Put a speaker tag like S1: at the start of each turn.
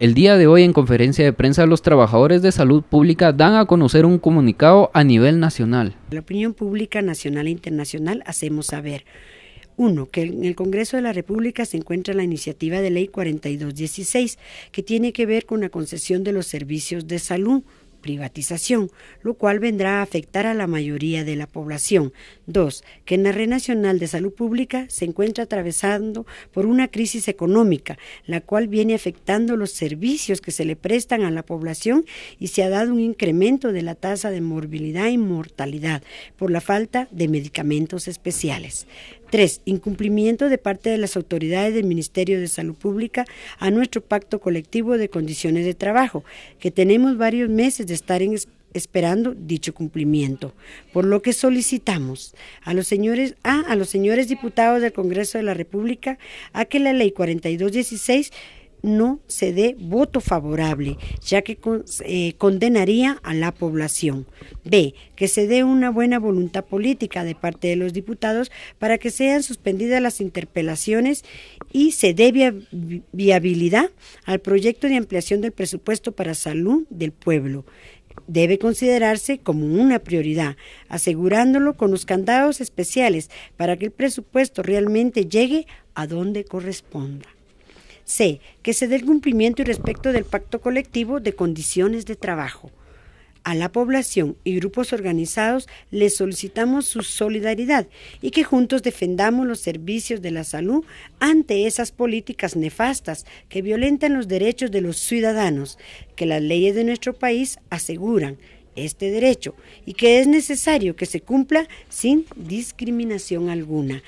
S1: El día de hoy en conferencia de prensa los trabajadores de salud pública dan a conocer un comunicado a nivel nacional.
S2: La opinión pública nacional e internacional hacemos saber. Uno, Que en el Congreso de la República se encuentra la iniciativa de ley 4216, que tiene que ver con la concesión de los servicios de salud privatización, lo cual vendrá a afectar a la mayoría de la población. Dos, que en la red nacional de salud pública se encuentra atravesando por una crisis económica, la cual viene afectando los servicios que se le prestan a la población y se ha dado un incremento de la tasa de morbilidad y mortalidad por la falta de medicamentos especiales. Tres, incumplimiento de parte de las autoridades del Ministerio de Salud Pública a nuestro pacto colectivo de condiciones de trabajo, que tenemos varios meses de estar esperando dicho cumplimiento, por lo que solicitamos a los señores ah, a los señores diputados del Congreso de la República a que la ley 4216 no se dé voto favorable, ya que eh, condenaría a la población. B. Que se dé una buena voluntad política de parte de los diputados para que sean suspendidas las interpelaciones y se dé viabilidad al proyecto de ampliación del presupuesto para salud del pueblo debe considerarse como una prioridad, asegurándolo con los candados especiales para que el presupuesto realmente llegue a donde corresponda. C. Que se dé el cumplimiento y respeto del pacto colectivo de condiciones de trabajo. A la población y grupos organizados les solicitamos su solidaridad y que juntos defendamos los servicios de la salud ante esas políticas nefastas que violentan los derechos de los ciudadanos, que las leyes de nuestro país aseguran este derecho y que es necesario que se cumpla sin discriminación alguna.